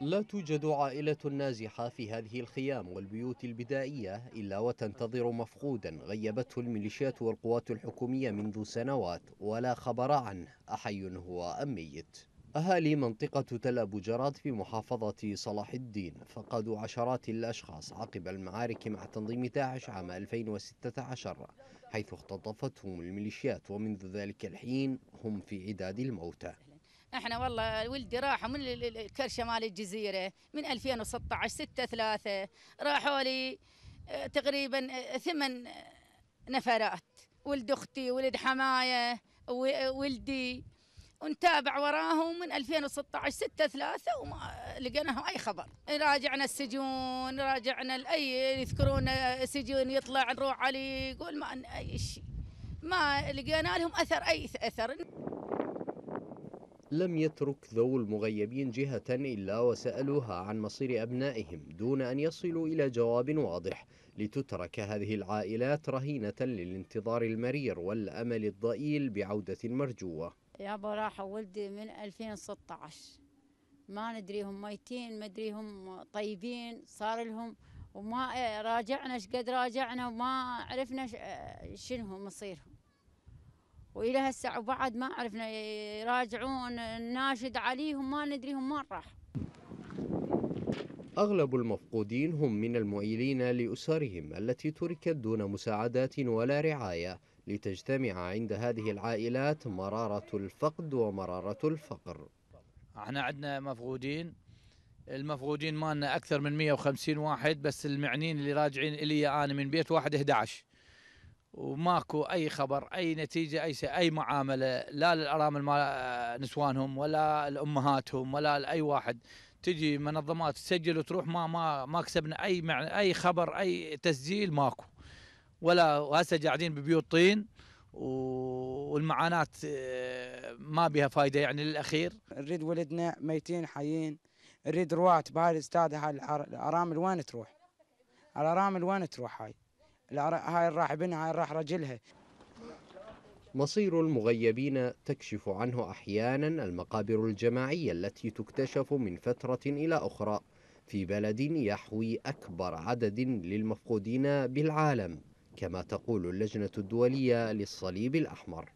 لا توجد عائلة نازحة في هذه الخيام والبيوت البدائية إلا وتنتظر مفقودا غيبته الميليشيات والقوات الحكومية منذ سنوات ولا خبر عنه أحي هو أم ميت أهالي منطقة تل أبو جراد في محافظة صلاح الدين فقدوا عشرات الأشخاص عقب المعارك مع تنظيم داعش عام 2016 حيث اختطفتهم الميليشيات ومنذ ذلك الحين هم في عداد الموتى احنا والله ولدي راحوا من الكرشه مال الجزيره من 2016 6 3 راحوا لي آه، تقريبا آه، ثمان نفرات ولد اختي ولد حمايه آه، ولدي ونتابع وراهم من 2016 6 3 وما لقيناهم اي خبر راجعنا السجون راجعنا لاي يذكرون سجون يطلع نروح عليه يقول ما اي شيء ما لقينا لهم اثر اي اثر لم يترك ذو المغيبين جهة إلا وسألوها عن مصير أبنائهم دون أن يصلوا إلى جواب واضح لتترك هذه العائلات رهينة للانتظار المرير والأمل الضئيل بعودة مرجوة يا براحة ولدي من 2016 ما ندري هم ميتين ما ادري هم طيبين صار لهم وما راجعنا ايش قد راجعنا وما عرفنا شنو مصيرهم والى هسه وبعد ما عرفنا يراجعون الناشد عليهم ما ندريهم وين راح أغلب المفقودين هم من المؤيلين لأسرهم التي تركت دون مساعدات ولا رعاية لتجتمع عند هذه العائلات مرارة الفقد ومرارة الفقر احنا عندنا مفقودين المفقودين مالنا أكثر من 150 واحد بس المعنين اللي راجعين إلي أنا من بيت واحد 11 وماكو اي خبر اي نتيجه اي شيء اي معامله لا للارامل مال آه، نسوانهم ولا لامهاتهم ولا لاي واحد تجي منظمات تسجل وتروح ما ما ما كسبنا اي معنى اي خبر اي تسجيل ماكو ولا هسه قاعدين ببيوت طين والمعاناه آه، ما بها فايده يعني للاخير نريد ولدنا ميتين حيين نريد رواه بهاي الاستاذه هاي الارامل وين تروح؟ الارامل وين تروح هاي؟ هاي راح ابنها هاي راح رجلها مصير المغيبين تكشف عنه أحيانا المقابر الجماعية التي تكتشف من فترة إلى أخرى في بلد يحوي أكبر عدد للمفقودين بالعالم كما تقول اللجنة الدولية للصليب الأحمر